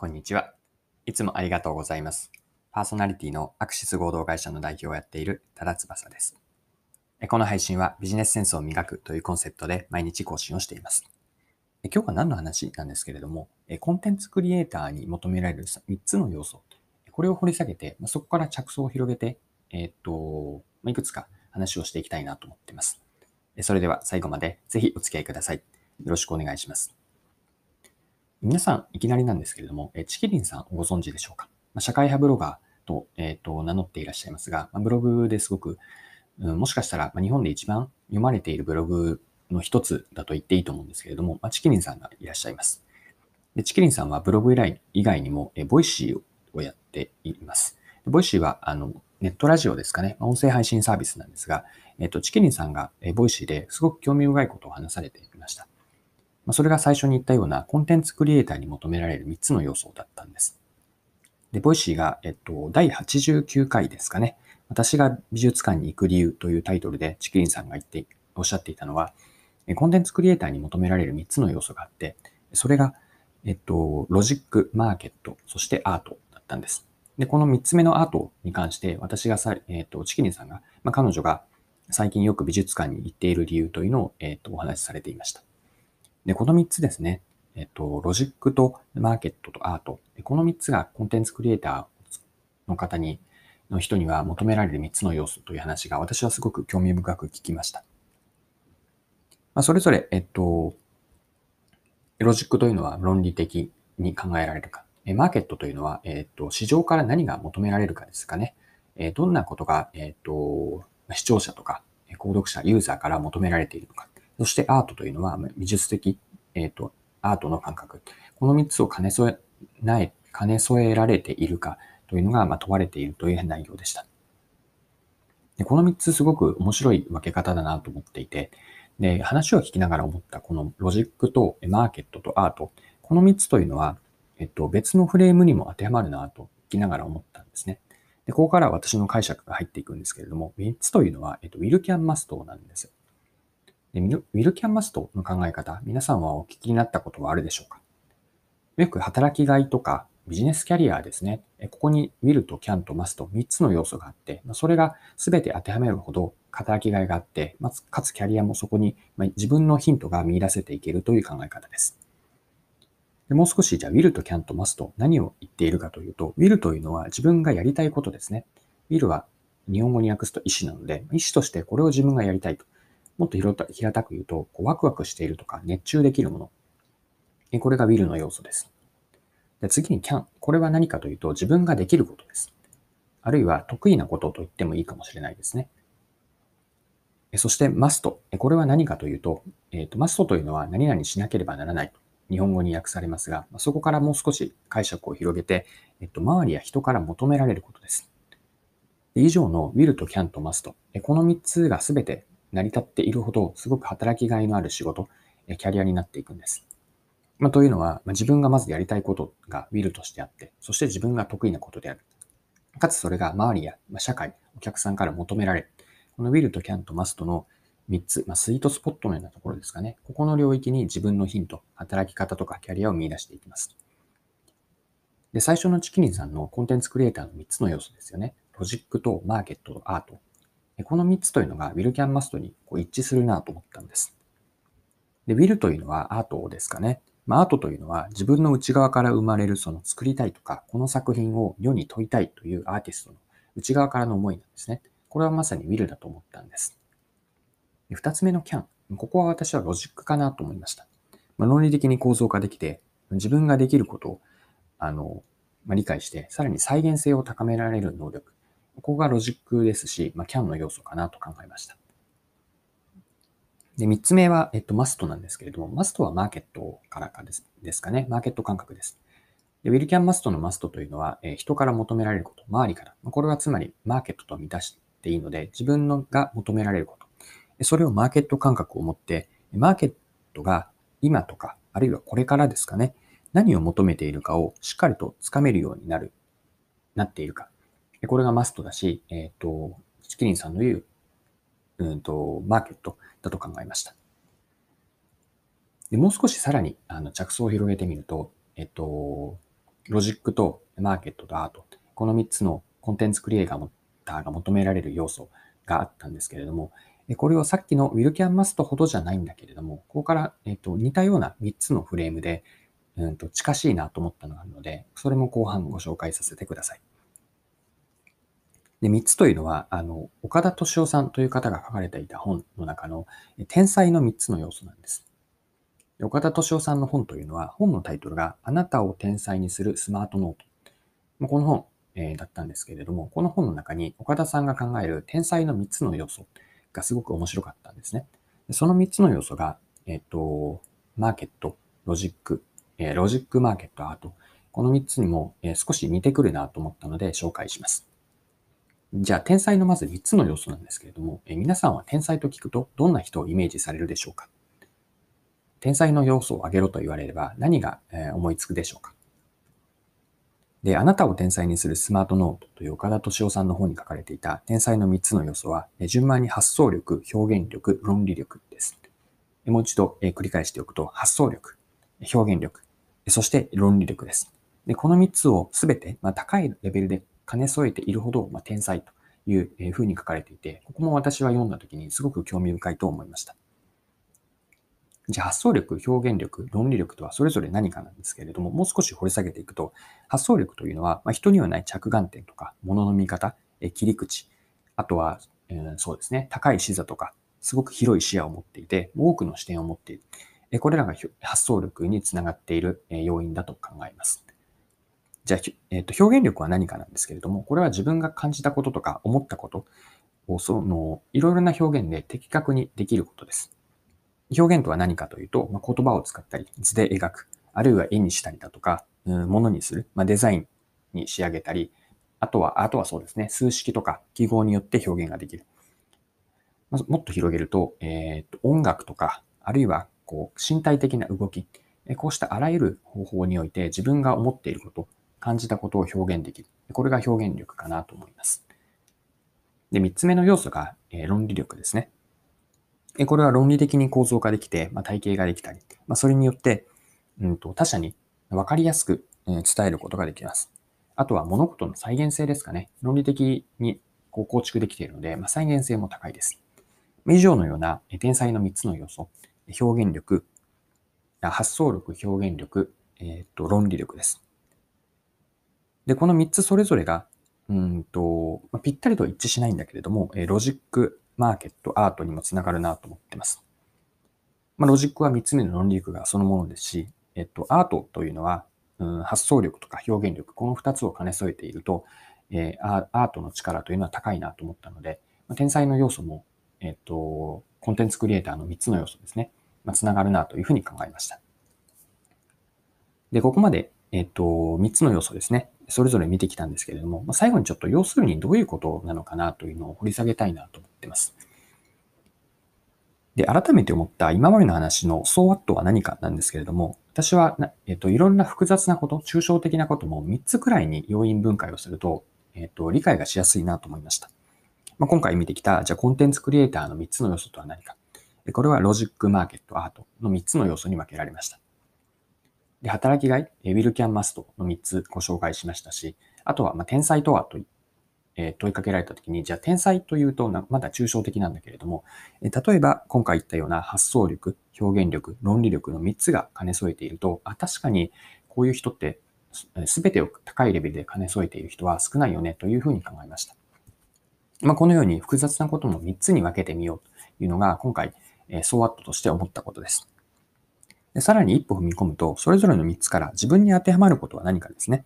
こんにちは。いつもありがとうございます。パーソナリティのアクシス合同会社の代表をやっている多田翼です。この配信はビジネスセンスを磨くというコンセプトで毎日更新をしています。今日は何の話なんですけれども、コンテンツクリエイターに求められる3つの要素、これを掘り下げて、そこから着想を広げて、えっと、いくつか話をしていきたいなと思っています。それでは最後までぜひお付き合いください。よろしくお願いします。皆さん、いきなりなんですけれども、チキリンさんご存知でしょうか、社会派ブロガーと,、えー、と名乗っていらっしゃいますが、ブログですごく、うん、もしかしたら、日本で一番読まれているブログの一つだと言っていいと思うんですけれども、チキリンさんがいらっしゃいます。でチキリンさんはブログ以外にも、ボイシーをやっています。ボイシーはあのネットラジオですかね、音声配信サービスなんですが、えと、チキリンさんが、ボイシーですごく興味深いことを話されていまそれが最初に言ったようなコンテンツクリエイターに求められる3つの要素だったんです。で、ボイシーが、えっと、第89回ですかね。私が美術館に行く理由というタイトルでチキリンさんが言って、おっしゃっていたのは、コンテンツクリエイターに求められる3つの要素があって、それが、えっと、ロジック、マーケット、そしてアートだったんです。で、この3つ目のアートに関して、私がさ、えっと、チキリンさんが、まあ、彼女が最近よく美術館に行っている理由というのを、えっと、お話しされていました。で、この3つですね。えっと、ロジックとマーケットとアート。この3つがコンテンツクリエイターの方に、の人には求められる3つの要素という話が私はすごく興味深く聞きました。まあ、それぞれ、えっと、ロジックというのは論理的に考えられるか。マーケットというのは、えっと、市場から何が求められるかですかね。えどんなことが、えっと、視聴者とか、購読者、ユーザーから求められているのか。そしてアートというのは、美術的、えっ、ー、と、アートの感覚。この3つを兼ね添え、ない、兼ね添えられているかというのが、ま問われているという内容でした。でこの3つすごく面白い分け方だなと思っていて、で、話を聞きながら思ったこのロジックとマーケットとアート、この3つというのは、えっと、別のフレームにも当てはまるなと聞きながら思ったんですね。で、ここから私の解釈が入っていくんですけれども、3つというのは、えっと、ウィルキャン・マストなんですよ。でウィル・キャンマストの考え方、皆さんはお聞きになったことはあるでしょうかよく働きがいとかビジネスキャリアですね。ここに will と can とマストと3つの要素があって、それが全て当てはめるほど働きがいがあって、かつキャリアもそこに自分のヒントが見出せていけるという考え方です。でもう少しじゃあ will と can とマストと何を言っているかというと、will というのは自分がやりたいことですね。will は日本語に訳すと意思なので、意思としてこれを自分がやりたいと。もっと平たく言うと、こうワクワクしているとか熱中できるもの。これが will の要素です。で次に can。これは何かというと、自分ができることです。あるいは得意なことと言ってもいいかもしれないですね。そして must。これは何かというと、えー、と must というのは何々しなければならないと日本語に訳されますが、そこからもう少し解釈を広げて、えっと、周りや人から求められることです。以上の will と can と must。この3つが全て成り立っているほど、すごく働きがいのある仕事、キャリアになっていくんです。まあ、というのは、まあ、自分がまずやりたいことがウィルとしてあって、そして自分が得意なことである。かつそれが周りや社会、お客さんから求められる。このウィルとキャンとマストの3つ、まあ、スイートスポットのようなところですかね。ここの領域に自分のヒント、働き方とかキャリアを見出していきます。で、最初のチキニンさんのコンテンツクリエイターの3つの要素ですよね。ロジックとマーケットとアート。この3つというのが Will can m ト s t にこう一致するなと思ったんです。で、Will というのはアートですかね。まあ、アートというのは自分の内側から生まれるその作りたいとか、この作品を世に問いたいというアーティストの内側からの思いなんですね。これはまさに Will だと思ったんです。で2つ目の Can。ここは私はロジックかなと思いました。まあ、論理的に構造化できて、自分ができることをあの、まあ、理解して、さらに再現性を高められる能力。ここがロジックですし、まあ、CAN の要素かなと考えました。で、3つ目は、えっと、マストなんですけれども、マストはマーケットからかですですかね。マーケット感覚です。で、ウィルキャンマストのマストというのは、えー、人から求められること、周りから。これはつまりマーケットと満たしていいので、自分のが求められること。それをマーケット感覚を持って、マーケットが今とか、あるいはこれからですかね、何を求めているかをしっかりとつかめるようになる、なっているか。これがマストだし、えっ、と、チキリンさんの言う、うんと、マーケットだと考えました。で、もう少しさらに、あの、着想を広げてみると、えっと、ロジックとマーケットとアート、この3つのコンテンツクリエイターが求められる要素があったんですけれども、これをさっきのウィルキャン・マストほどじゃないんだけれども、ここから、えっと、似たような3つのフレームで、うんと、近しいなと思ったのがあるので、それも後半ご紹介させてください。で、3つというのは、あの、岡田敏夫さんという方が書かれていた本の中の、天才の3つの要素なんです。で岡田敏夫さんの本というのは、本のタイトルが、あなたを天才にするスマートノート。まこの本、えー、だったんですけれども、この本の中に岡田さんが考える天才の3つの要素がすごく面白かったんですね。でその3つの要素が、えっ、ー、と、マーケット、ロジック、えー、ロジックマーケット、アート。この3つにも、え少し似てくるなと思ったので紹介します。じゃあ、天才のまず3つの要素なんですけれども、え皆さんは天才と聞くとどんな人をイメージされるでしょうか天才の要素を挙げろと言われれば何が、思いつくでしょうかで、あなたを天才にするスマートノートという岡田敏夫さんの方に書かれていた天才の3つの要素は、順番に発想力、表現力、論理力です。もう一度繰り返しておくと、発想力、表現力、そして論理力です。で、この3つをすべて、まあ、高いレベルで兼ね添えているほど、ま天才というふうに書かれていて、ここも私は読んだ時にすごく興味深いと思いました。じゃあ発想力、表現力、論理力とはそれぞれ何かなんですけれども、もう少し掘り下げていくと、発想力というのは、ま人にはない着眼点とか、ものの見方、え切り口、あとは、えそうですね、高い視座とか、すごく広い視野を持っていて、多くの視点を持っている。これらが発想力につながっている要因だと考えます。じゃあ、えっ、ー、と、表現力は何かなんですけれども、これは自分が感じたこととか思ったことを、その、いろいろな表現で的確にできることです。表現とは何かというと、まあ、言葉を使ったり、図で描く、あるいは絵にしたりだとか、ものにする、まあ、デザインに仕上げたり、あとは、あとはそうですね、数式とか記号によって表現ができる。まずもっと広げると、えっ、ー、と、音楽とか、あるいは、こう、身体的な動き、こうしたあらゆる方法において自分が思っていること、感じたことを表現できる。これが表現力かなと思います。で、3つ目の要素が、え論理力ですね。これは論理的に構造化できて、まあ、体系ができたり、まあ、それによって、うんと、他者に分かりやすく伝えることができます。あとは物事の再現性ですかね。論理的にこう構築できているので、まあ、再現性も高いです。以上のような天才の3つの要素、表現力、発想力、表現力、えー、っと論理力です。で、この3つそれぞれが、うんと、まあ、ぴったりと一致しないんだけれども、えー、ロジック、マーケット、アートにもつながるなと思ってます。まあ、ロジックは3つ目の論理力がそのものですし、えっと、アートというのは、うん、発想力とか表現力、この2つを兼ね添えていると、えー、アートの力というのは高いなと思ったので、まあ、天才の要素も、えっと、コンテンツクリエイターの3つの要素ですね、まあ、つながるなというふうに考えました。で、ここまで、えっと、3つの要素ですね。それぞれ見てきたんですけれども、ま最後にちょっと要するにどういうことなのかなというのを掘り下げたいなと思ってます。で、改めて思った今までの話の総ワットは何かなんですけれども、私は、えっ、と、いろんな複雑なこと、抽象的なことも3つくらいに要因分解をすると、えっ、と、理解がしやすいなと思いました。まあ、今回見てきた、じゃあコンテンツクリエイターの3つの要素とは何か。これはロジック、マーケット、アートの3つの要素に分けられました。で、働きがい、ウィル・キャン・マストの3つご紹介しましたし、あとは、ま天才とはと、え問いかけられたときに、じゃあ天才というとまだ抽象的なんだけれども、え例えば今回言ったような発想力、表現力、論理力の3つが兼ね添えていると、あ、確かにこういう人って全てを高いレベルで兼ね添えている人は少ないよねというふうに考えました。まあ、このように複雑なことも3つに分けてみようというのが今回、えー、ソワットとして思ったことです。でさらに一歩踏み込むと、それぞれの3つから自分に当てはまることは何かですね。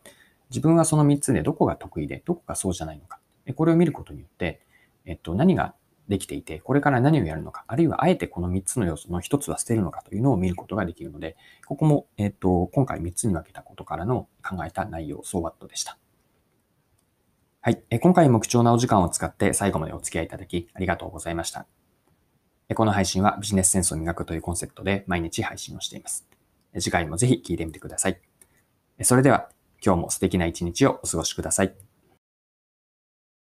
自分はその3つでどこが得意で、どこがそうじゃないのか。これを見ることによって、えっと、何ができていて、これから何をやるのか、あるいはあえてこの3つの要素の1つは捨てるのかというのを見ることができるので、ここも、えっと、今回3つに分けたことからの考えた内容、総ワットでした。はい。今回も貴重なお時間を使って最後までお付き合いいただきありがとうございました。この配信はビジネスセンスを磨くというコンセプトで毎日配信をしています。次回もぜひ聴いてみてください。それでは今日も素敵な一日をお過ごしください。